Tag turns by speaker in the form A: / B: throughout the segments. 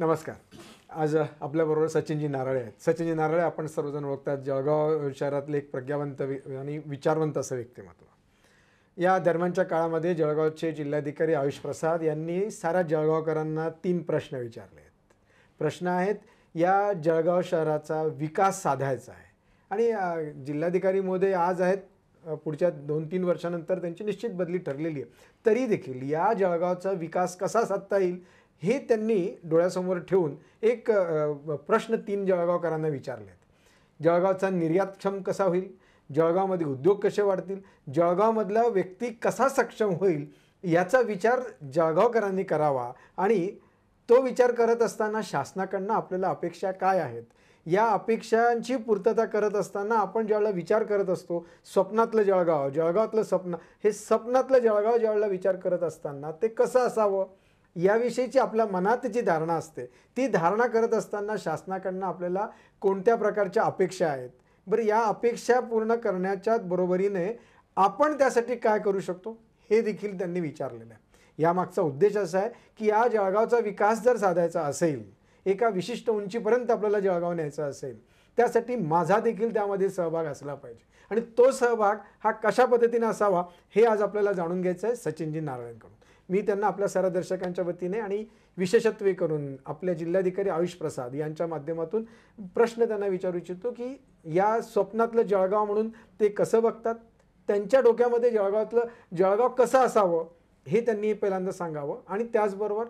A: नमस्कार आज आपल्याबरोबर सचिनजी नारळे आहेत सचिनजी नारळे आपण सर्वजण ओळखतात जळगाव शहरातले एक प्रज्ञावंत आणि विचारवंत असं व्यक्तिमत्व या दरम्यानच्या काळामध्ये जळगावचे जिल्हाधिकारी आयुष प्रसाद यांनी साऱ्या जळगावकरांना तीन प्रश्न विचारले आहेत प्रश्न आहेत या जळगाव शहराचा विकास साधायचा आहे आणि जिल्हाधिकारी मोदय आज आहेत पुढच्या दोन तीन वर्षानंतर त्यांची निश्चित बदली ठरलेली आहे तरी देखील या जळगावचा विकास कसा साधता येईल हे त्यांनी डोळ्यासमोर ठेवून एक प्रश्न तीन जळगावकरांना विचारलेत जळगावचा निर्यातक्षम कसा होईल जळगावमध्ये उद्योग कसे वाढतील जळगावमधला व्यक्ती कसा सक्षम होईल याचा विचार जळगावकरांनी करावा आणि तो विचार करत असताना शासनाकडनं आपल्याला अपेक्षा काय आहेत या अपेक्षांची पूर्तता करत असताना आपण ज्यावेळेला विचार करत असतो स्वप्नातलं जळगाव जळगावातलं स्वप्न हे स्वप्नातलं जळगाव ज्यावेळेला विचार करत असताना ते कसं असावं याविषयीची आपल्या मनात जी धारणा असते ती धारणा करत असताना शासनाकडनं आपल्याला कोणत्या प्रकारच्या अपेक्षा आहेत बरं या अपेक्षा पूर्ण करण्याच्या बरोबरीने आपण त्यासाठी काय करू शकतो हे देखील त्यांनी विचारलेलं आहे यामागचा उद्देश असा आहे की या जळगावचा विकास जर साधायचा असेल एका विशिष्ट उंचीपर्यंत आपल्याला जळगाव न्यायचं असेल त्यासाठी माझा देखील त्यामध्ये सहभाग असला पाहिजे आणि तो सहभाग हा कशा पद्धतीने असावा हे आज आपल्याला जाणून घ्यायचं आहे सचिनजी नारायणकडून मी त्यांना आपल्या सारा दर्शकांच्या वतीने आणि विशेषत्वे करून आपल्या जिल्हाधिकारी आयुष प्रसाद यांच्या माध्यमातून प्रश्न त्यांना विचारू इच्छितो की या स्वप्नातलं जळगाव म्हणून ते कसं बघतात त्यांच्या डोक्यामध्ये जळगावातलं जळगाव कसं असावं हे त्यांनी पहिल्यांदा सांगावं आणि त्याचबरोबर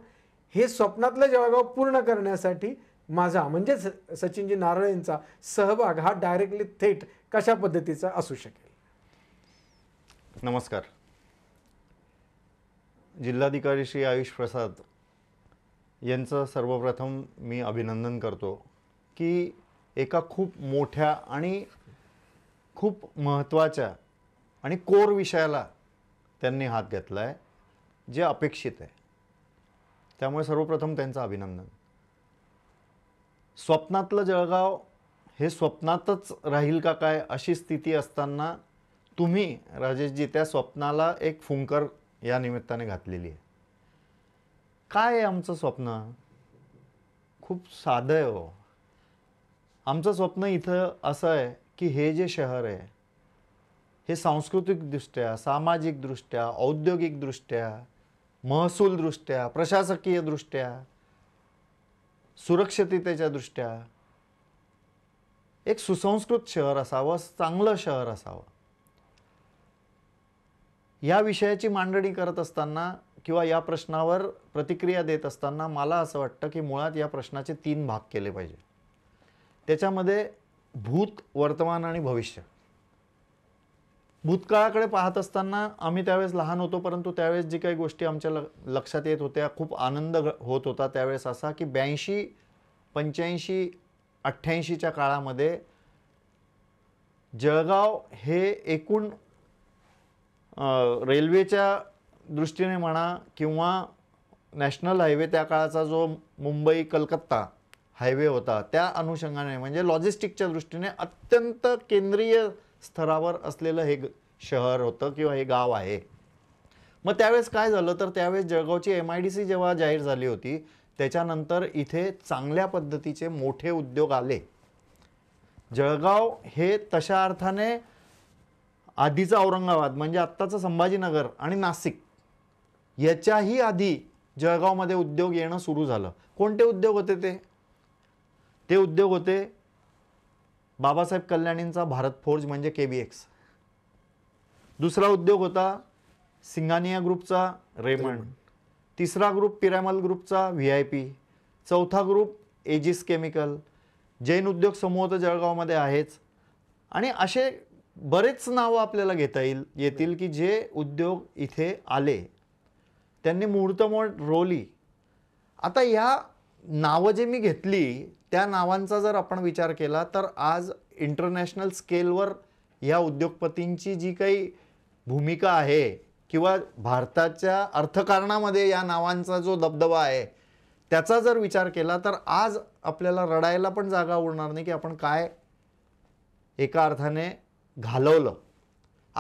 A: हे स्वप्नातलं जळगाव पूर्ण करण्यासाठी माझा म्हणजेच सचिनजी नारळेंचा सहभाग हा डायरेक्टली थेट कशा पद्धतीचा असू शकेल
B: नमस्कार जिल्हाधिकारी श्री आयुष प्रसाद यांचं सर्वप्रथम मी अभिनंदन करतो की एका खूप मोठ्या आणि खूप महत्त्वाच्या आणि कोर विषयाला त्यांनी हात घेतला आहे जे अपेक्षित आहे त्यामुळे सर्वप्रथम त्यांचं अभिनंदन स्वप्नातलं जळगाव हे स्वप्नातच राहील का काय अशी स्थिती असताना तुम्ही राजेशजी त्या स्वप्नाला एक फुंकर या निमित्ताने घातलेली आहे काय आहे आमचं स्वप्न खूप साधं आहे हो आमचं स्वप्न इथं असं आहे की हे जे शहर आहे हे सांस्कृतिकदृष्ट्या सामाजिकदृष्ट्या औद्योगिकदृष्ट्या महसूलदृष्ट्या दृष्ट्या सुरक्षिततेच्या दृष्ट्या एक सुसंस्कृत शहर असावं चांगलं शहर असावं या विषयाची मांडणी करत असताना किंवा या प्रश्नावर प्रतिक्रिया देत असताना मला असं वाटतं की मुळात या प्रश्नाचे तीन भाग केले पाहिजे त्याच्यामध्ये भूत वर्तमान आणि भविष्य भूतकाळाकडे पाहत असताना आम्ही त्यावेळेस लहान होतो परंतु त्यावेळेस जी काही गोष्टी आमच्या ल लक्षात येत होत्या खूप आनंद होत होता त्यावेळेस असा की ब्याऐंशी पंच्याऐंशी अठ्ठ्याऐंशीच्या काळामध्ये जळगाव हे एकूण रेल्वेच्या दृष्टीने म्हणा किंवा नॅशनल हायवे त्या काळाचा जो मुंबई कलकत्ता हायवे होता त्या अनुषंगाने म्हणजे लॉजिस्टिकच्या दृष्टीने अत्यंत केंद्रीय स्तरावर असलेलं हे शहर होतं किंवा हे गाव आहे मग त्यावेळेस काय झालं तर त्यावेळेस जळगावची एम आय डी सी जेव्हा जाहीर झाली होती त्याच्यानंतर इथे चांगल्या पद्धतीचे मोठे उद्योग आले जळगाव हे तशा अर्थाने आधीचं औरंगाबाद म्हणजे आत्ताचं संभाजीनगर आणि नाशिक याच्याही आधी जळगावमध्ये उद्योग येणं सुरू झालं कोणते उद्योग होते ते ते उद्योग होते बाबासाहेब कल्याणींचा भारत फोर्ज म्हणजे के बी एक्स दुसरा उद्योग होता सिंगानिया ग्रुपचा रेमंड तिसरा ग्रुप पिरामल ग्रुपचा व्ही आय पी चौथा ग्रुप एजिस केमिकल जैन उद्योग समूह तर जळगावमध्ये आहेच आणि असे बरेच नावं आपल्याला घेता येईल येतील की जे उद्योग इथे आले त्यांनी मुहूर्तमोड रोली आता ह्या नावं जे मी घेतली त्या नावांचा जर आपण विचार केला तर आज इंटरनॅशनल स्केलवर ह्या उद्योगपतींची जी काही भूमिका आहे किंवा भारताच्या अर्थकारणामध्ये या नावांचा जो दबदबा आहे त्याचा जर विचार केला तर आज आपल्याला रडायला पण जागा उरणार नाही की आपण काय एका अर्थाने घालवलं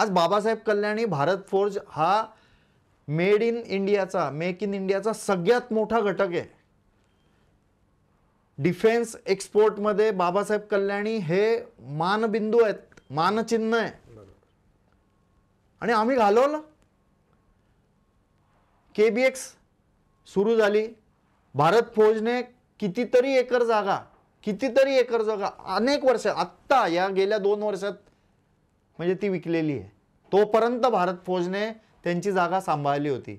B: आज बाबासाहेब कल्याणी भारत फोर्ज हा मेड इन इंडियाचा मेक इन इंडियाचा सगळ्यात मोठा घटक आहे डिफेन्स एक्सपोर्टमध्ये बाबासाहेब कल्याणी हे मानबिंदू आहेत मानचिन्ह आहे आणि आम्ही घालवलं के बी एक्स सुरू झाली भारत फौजने कितीतरी एकर जागा कितीतरी एकर जागा अनेक वर्ष आत्ता या गेल्या दोन वर्षात म्हणजे ती विकलेली आहे तोपर्यंत भारत फौजने त्यांची जागा सांभाळली होती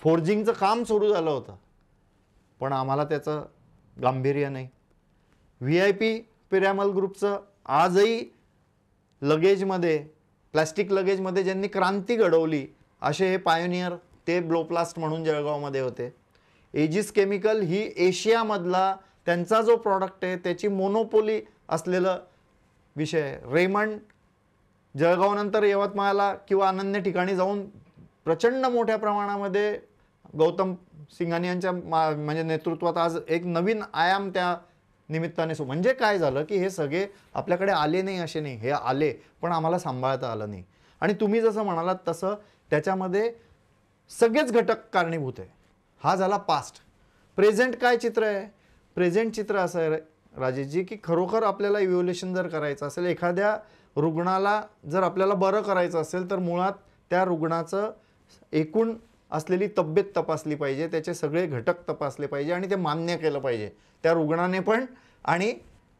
B: फोर्जिंगचं काम सुरू झालं होतं पण आम्हाला त्याचं गांभीर्य नाही व्ही आय पी पिरॅमल ग्रुपचं आजही लगेजमध्ये प्लॅस्टिक लगेजमध्ये ज्यांनी क्रांती घडवली असे हे पायोनियर ते ब्लोप्लास्ट म्हणून जळगावमध्ये होते एजिस केमिकल ही एशियामधला त्यांचा जो प्रॉडक्ट आहे त्याची मोनोपोली असलेलं विषय रेमंड जळगावनंतर यवतमाळला किंवा अनन्य ठिकाणी जाऊन प्रचंड मोठ्या प्रमाणामध्ये गौतम सिंघानी यांच्या मा म्हणजे नेतृत्वात आज एक नवीन आयाम त्या निमित्ताने सो म्हणजे काय झालं की हे सगळे आपल्याकडे आले नाही असे नाही हे आले पण आम्हाला सांभाळता आलं नाही आणि तुम्ही जसं म्हणालात तसं त्याच्यामध्ये सगळेच घटक कारणीभूत आहे हा झाला पास्ट प्रेझेंट काय चित्र आहे प्रेझेंट चित्र असं आहे राजेशजी की खरोखर आपल्याला इव्होल्युशन जर करायचं असेल एखाद्या रुग्णाला जर आपल्याला बरं करायचं असेल तर मुळात त्या रुग्णाचं एकूण असलेली तब्येत तपासली पाहिजे त्याचे सगळे घटक तपासले पाहिजे आणि ते मान्य केलं पाहिजे त्या रुग्णाने पण आणि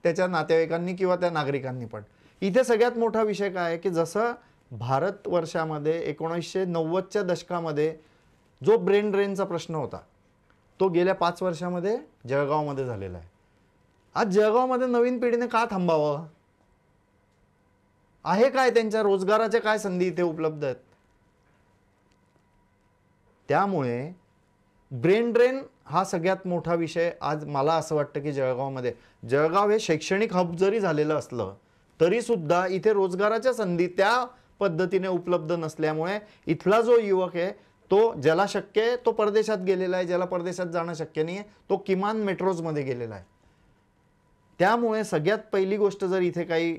B: त्याच्या नातेवाईकांनी किंवा त्या नागरिकांनी पण इथे सगळ्यात मोठा विषय काय आहे की जसं भारत वर्षामध्ये एकोणीसशे नव्वदच्या दशकामध्ये जो ब्रेन ड्रेनचा प्रश्न होता तो गेल्या पाच वर्षामध्ये जळगावमध्ये झालेला आहे आज जळगावमध्ये नवीन पिढीने का थांबावं आहे काय त्यांच्या रोजगाराच्या काय संधी इथे उपलब्ध आहेत त्यामुळे ब्रेन ड्रेन हा सगळ्यात मोठा विषय आज मला असं वाटतं की जळगावमध्ये जळगाव हे शैक्षणिक हब जरी झालेलं असलं तरी सुद्धा इथे रोजगाराच्या संधी त्या पद्धतीने उपलब्ध नसल्यामुळे इथला जो युवक आहे तो ज्याला शक्य आहे तो परदेशात गेलेला आहे ज्याला परदेशात जाणं शक्य नाही आहे तो किमान मेट्रोजमध्ये गेलेला आहे त्यामुळे सगळ्यात पहिली गोष्ट जर इथे काही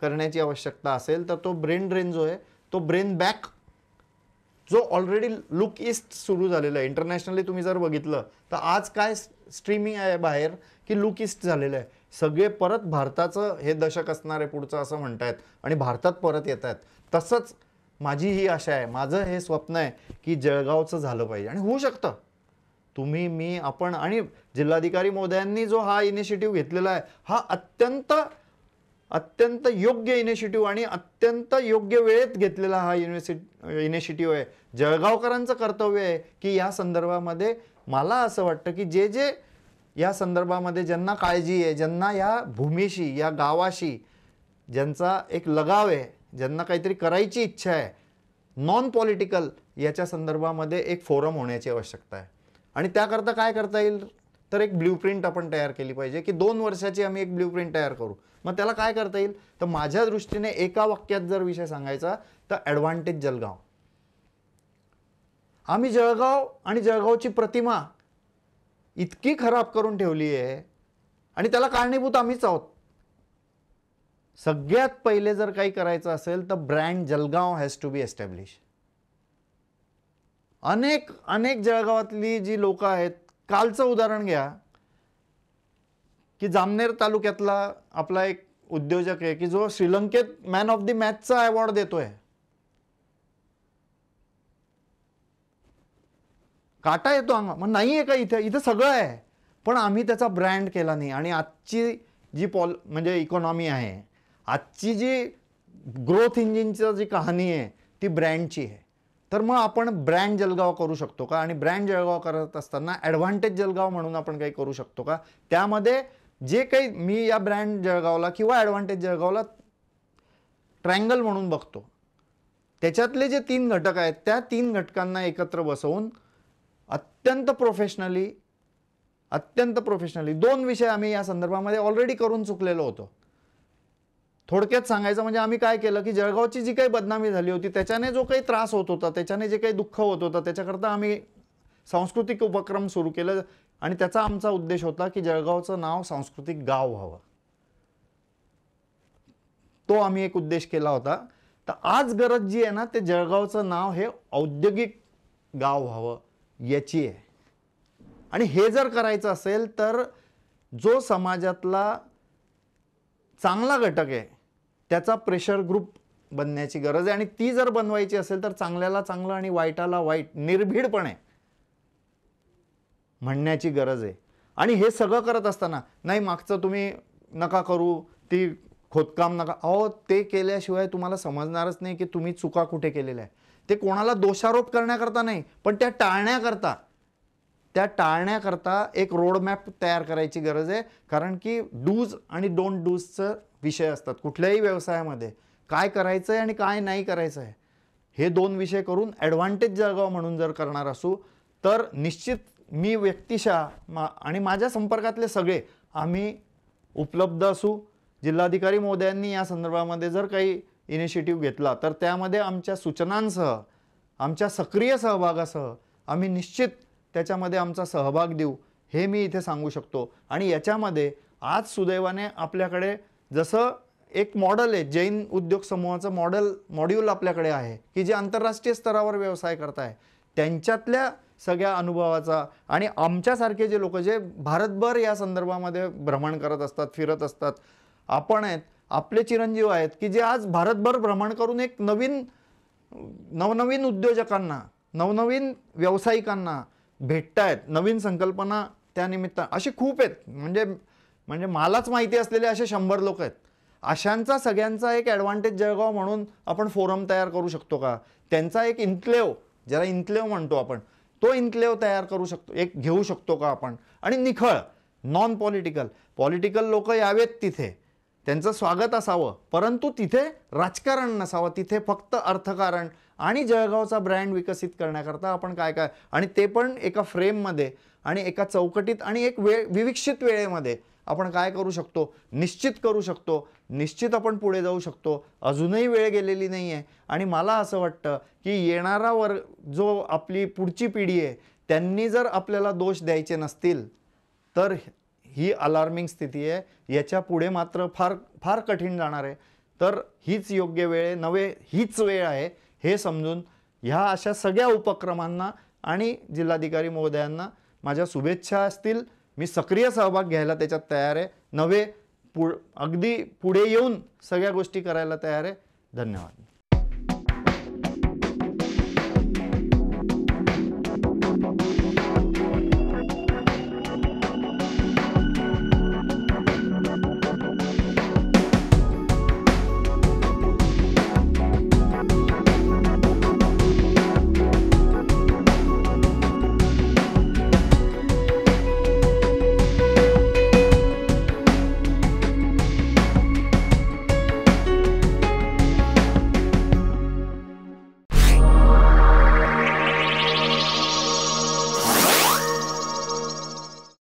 B: करण्याची आवश्यकता असेल तर तो ब्रेन ड्रेन जो आहे तो ब्रेन बॅक जो ऑलरेडी लुक ईस्ट सुरू झालेला आहे इंटरनॅशनली तुम्ही जर बघितलं तर आज काय स्ट्रीमिंग आहे बाहेर की लुक ईस्ट झालेलं आहे सगळे परत भारताचं हे दशक असणार आहे पुढचं असं म्हणतायत आणि भारतात परत येत आहेत तसंच माझी ही आशा आहे माझं हे स्वप्न आहे की जळगावचं झालं पाहिजे आणि होऊ शकतं तुम्ही मी आपण आणि जिल्हाधिकारी मोदयांनी जो हा इनिशिएटिव्ह घेतलेला आहे हा अत्यंत अत्यंत योग्य इनिशिएटिव्ह आणि अत्यंत योग्य वेळेत घेतलेला हा युनिव्हर्सिटी इनिशिएटिव्ह आहे जळगावकरांचं कर्तव्य आहे की या संदर्भामध्ये मला असं वाटतं की जे जे या संदर्भामध्ये ज्यांना काळजी आहे ज्यांना या भूमीशी या गावाशी ज्यांचा एक लगाव आहे ज्यांना काहीतरी करायची इच्छा आहे नॉन पॉलिटिकल याच्या संदर्भामध्ये एक फोरम होण्याची आवश्यकता आहे आणि त्याकरता काय करता येईल तर एक प्रिंट आपण तयार केली पाहिजे की दोन वर्षाची आम्ही एक प्रिंट तयार करू मग त्याला काय करता येईल तर माझ्या दृष्टीने एका वाक्यात जर विषय सांगायचा तर ॲडव्हान्टेज जळगाव आम्ही जळगाव आणि जळगावची प्रतिमा इतकी खराब करून ठेवली आहे आणि त्याला कारणीभूत आम्हीच आहोत सगळ्यात पहिले जर काही करायचं असेल तर brand Jalgaon has to be establish अनेक अनेक जळगावातली जी लोकं आहेत कालचं उदाहरण घ्या की जामनेर तालुक्यातला आपला एक उद्योजक आहे की जो श्रीलंकेत मॅन ऑफ द मॅचचा अवॉर्ड देतोय काटा येतो अंगा मग नाही आहे का इथे इथं सगळं आहे पण आम्ही त्याचा ब्रँड केला नाही आणि आजची जी पॉल म्हणजे इकॉनॉमी आहे आजची जी ग्रोथ इंजिनची जी कहाणी आहे ती ब्रँडची आहे तर मग आपण ब्रँड जलगाव करू शकतो का आणि ब्रँड जळगाव करत असताना ॲडव्हान्टेज जलगाव म्हणून आपण काही करू शकतो का त्यामध्ये जे काही मी या ब्रँड जळगावला किंवा ॲडव्हान्टेज जळगावला ट्रँगल म्हणून बघतो त्याच्यातले जे तीन घटक आहेत त्या तीन घटकांना एकत्र बसवून अत्यंत प्रोफेशनली अत्यंत प्रोफेशनली दोन विषय आम्ही या संदर्भामध्ये ऑलरेडी करून चुकलेलो होतो थोडक्यात सांगायचं म्हणजे आम्ही काय केलं की जळगावची जी काही बदनामी झाली होती त्याच्याने जो काही त्रास होत होता त्याच्याने जे काही दुःख होत होतं त्याच्याकरता आम्ही सांस्कृतिक उपक्रम सुरू केलं आणि त्याचा आमचा उद्देश होता की जळगावचं नाव सांस्कृतिक गाव व्हावं तो आम्ही एक उद्देश केला होता तर आज गरज जी आहे ना ते जळगावचं नाव हे औद्योगिक गाव व्हावं याची आहे आणि हे जर करायचं असेल तर जो समाजातला चांगला घटक आहे त्याचा प्रेशर ग्रुप बनण्याची गरज आहे आणि ती जर बनवायची असेल तर चांगल्याला चांगलं आणि वाईटाला वाईट निर्भीडपणे म्हणण्याची गरज आहे आणि हे सगळं करत असताना नाही मागचं तुम्ही नका करू ती खोदकाम नका अहो ते केल्याशिवाय तुम्हाला समजणारच नाही की तुम्ही चुका कुठे केलेल्या आहे ते कोणाला दोषारोप करण्याकरता नाही पण त्या टाळण्याकरता त्या टाळण्याकरता एक रोडमॅप तयार करायची गरज आहे कारण की डूज आणि डोंट डूजचं विषय असतात कुठल्याही व्यवसायामध्ये काय करायचं आहे आणि काय नाही करायचं आहे हे दोन विषय करून ॲडव्हान्टेज जळगाव म्हणून जर करणार असू तर निश्चित मी व्यक्तिशा मा आणि माझ्या संपर्कातले सगळे आम्ही उपलब्ध असू जिल्हाधिकारी महोदयांनी या संदर्भामध्ये जर काही इनिशिएटिव्ह घेतला तर त्यामध्ये आमच्या सूचनांसह आमच्या सक्रिय सहभागासह आम्ही निश्चित त्याच्यामध्ये आमचा सहभाग देऊ हे मी इथे सांगू शकतो आणि याच्यामध्ये आज सुदैवाने आपल्याकडे जसं एक मॉडल आहे जैन उद्योग समूहाचं मॉडल मॉड्यूल आपल्याकडे आहे की जे आंतरराष्ट्रीय स्तरावर व्यवसाय करत त्यांच्यातल्या सगळ्या अनुभवाचा आणि आमच्यासारखे जे लोक जे भारतभर या संदर्भामध्ये भ्रमण करत असतात फिरत असतात आपण आहेत आपले चिरंजीव आहेत की जे आज भारतभर भ्रमण करून एक नवीन नवनवीन उद्योजकांना नवनवीन व्यावसायिकांना भेटत आहेत नवीन संकल्पना त्यानिमित्त अशी खूप आहेत म्हणजे म्हणजे मलाच माहिती असलेले असे शंभर लोक आहेत अशांचा सगळ्यांचा एक ॲडव्हान्टेज जळगाव म्हणून आपण फोरम तयार करू शकतो का त्यांचा एक इन्क्लेव ज्याला इन्क्लेव म्हणतो आपण तो इन्क्लेव तयार करू शकतो एक घेऊ शकतो का आपण आणि निखळ नॉन पॉलिटिकल पॉलिटिकल लोक यावेत तिथे त्यांचं स्वागत असावं परंतु तिथे राजकारण नसावं तिथे फक्त अर्थकारण आणि जळगावचा ब्रँड विकसित करण्याकरता आपण काय काय आणि ते पण एका फ्रेममध्ये आणि एका चौकटीत आणि एक वेळ विविक्षित वेळेमध्ये आपण काय करू शकतो निश्चित करू शकतो निश्चित आपण पुढे जाऊ शकतो अजूनही वेळ गेलेली नाही आहे आणि मला असं वाटतं की येणारा वर जो आपली पुढची पिढी आहे त्यांनी जर आपल्याला दोष द्यायचे नसतील तर ही अलार्मिंग स्थिती आहे याच्या पुढे मात्र फार फार कठीण जाणार आहे तर हीच योग्य वेळ आहे नवे हीच वेळ आहे हे समजून ह्या अशा सगळ्या उपक्रमांना आणि जिल्हाधिकारी महोदयांना माझ्या शुभेच्छा असतील मी सक्रिय सहभाग घ्यायला त्याच्यात तयार आहे नवे पु अगदी पुढे येऊन सगळ्या गोष्टी करायला तयार आहे धन्यवाद